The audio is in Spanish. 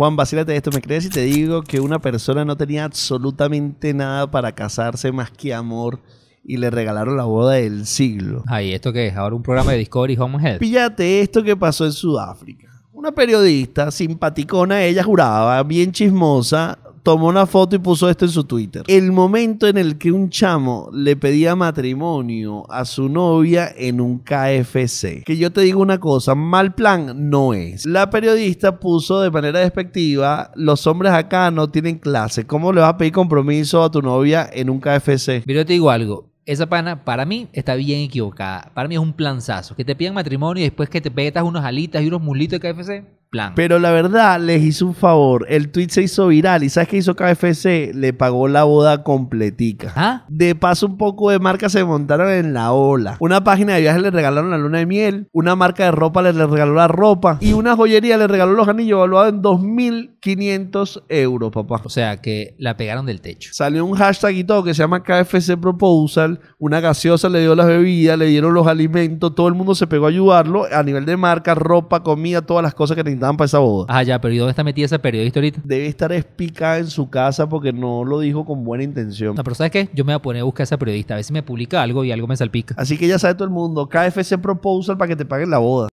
Juan, vacílate esto, ¿me crees si te digo que una persona no tenía absolutamente nada para casarse más que amor y le regalaron la boda del siglo? Ay, ¿esto qué es? Ahora un programa de Discovery Home Health. Píllate esto que pasó en Sudáfrica. Una periodista, simpaticona, ella juraba, bien chismosa, tomó una foto y puso esto en su Twitter. El momento en el que un chamo le pedía matrimonio a su novia en un KFC. Que yo te digo una cosa, mal plan no es. La periodista puso de manera despectiva, los hombres acá no tienen clase. ¿Cómo le vas a pedir compromiso a tu novia en un KFC? Pero yo te digo algo, esa pana para mí está bien equivocada. Para mí es un planzazo. Que te pidan matrimonio y después que te petas unos alitas y unos mulitos de KFC. Pero la verdad, les hizo un favor. El tweet se hizo viral. ¿Y sabes qué hizo KFC? Le pagó la boda completica. ¿Ah? De paso, un poco de marca se montaron en la ola. Una página de viajes le regalaron la luna de miel. Una marca de ropa le regaló la ropa. Y una joyería le regaló los anillos evaluados en 2.500 euros, papá. O sea, que la pegaron del techo. Salió un hashtag y todo que se llama KFC Proposal. Una gaseosa le dio las bebidas, le dieron los alimentos. Todo el mundo se pegó a ayudarlo a nivel de marca, ropa, comida, todas las cosas que le necesitaban para esa boda. Ah, ya, pero ¿y dónde está metida esa periodista ahorita? Debe estar espicada en su casa porque no lo dijo con buena intención. No, pero ¿sabes qué? Yo me voy a poner a buscar a esa periodista. A ver si me publica algo y algo me salpica. Así que ya sabe todo el mundo. KFC Proposal para que te paguen la boda.